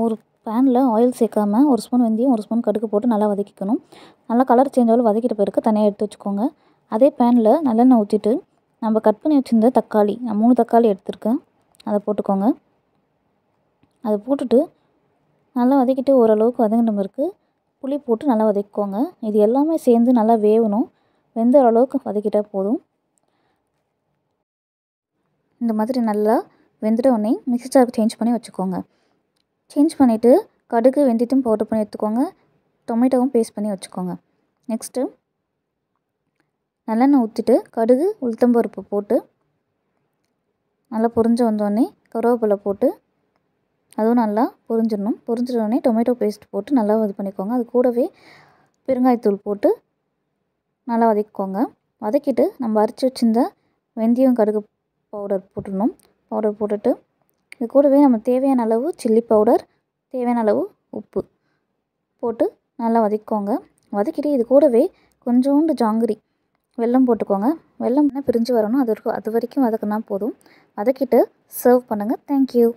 ஒரு பேனில் ஆயில் சேர்க்காமல் ஒரு ஸ்பூன் வெந்தயம் ஒரு ஸ்பூன் கடுகு போட்டு நல்லா வதக்கிக்கணும் நல்லா கலர் சேஞ்ச் ஆகல வதக்கிட்ட பிறகு தனியாக எடுத்து வச்சுக்கோங்க அதே பேனில் நல்லெண்ணெய் ஊற்றிட்டு நம்ம கட் பண்ணி வச்சுருந்த தக்காளி நான் மூணு தக்காளி எடுத்துருக்கேன் அதை போட்டுக்கோங்க அதை போட்டுட்டு நல்லா வதக்கிட்டு ஓரளவுக்கு வதங்கின பிறகு புளி போட்டு நல்லா வதக்கிக்கோங்க இது எல்லாமே சேர்ந்து நல்லா வேகணும் வெந்த அளவுக்கு வதக்கிட்டால் போதும் இந்த மாதிரி நல்லா வெந்துட்ட உடனே மிக்சி ஜாருக்கு சேஞ்ச் பண்ணி வச்சுக்கோங்க சேஞ்ச் பண்ணிவிட்டு கடுகு வெந்தயத்தையும் பவுடர் பண்ணி எடுத்துக்கோங்க டொமேட்டோவும் பேஸ்ட் பண்ணி வச்சுக்கோங்க நெக்ஸ்ட்டு நல்லெண்ணெய் ஊற்றிட்டு கடுகு பருப்பு போட்டு நல்லா பொரிஞ்சு வந்தோடனே கருவேப்பிலை போட்டு அதுவும் நல்லா பொரிஞ்சிடணும் பொரிஞ்சிடோடனே டொமேட்டோ பேஸ்ட் போட்டு நல்லா இது பண்ணிக்கோங்க அது கூடவே பெருங்காயத்தூள் போட்டு நல்லா வதக்கிக்கோங்க வதக்கிட்டு நம்ம அரைச்சி வச்சுருந்த வெந்தயம் கடுகு பவுடர் போட்டுடணும் பவுடர் போட்டுட்டு இது கூடவே நம்ம தேவையான அளவு சில்லி பவுடர் தேவையான அளவு உப்பு போட்டு நல்லா வதக்கிக்கோங்க வதக்கிட்டு இது கூடவே கொஞ்சோண்டு ஜாங்கிரி வெல்லம் போட்டுக்கோங்க வெல்லம் பிரிஞ்சு வரணும் அது அது வரைக்கும் வதக்குனா போதும் வதக்கிட்டு சர்வ் பண்ணுங்கள் தேங்க்யூ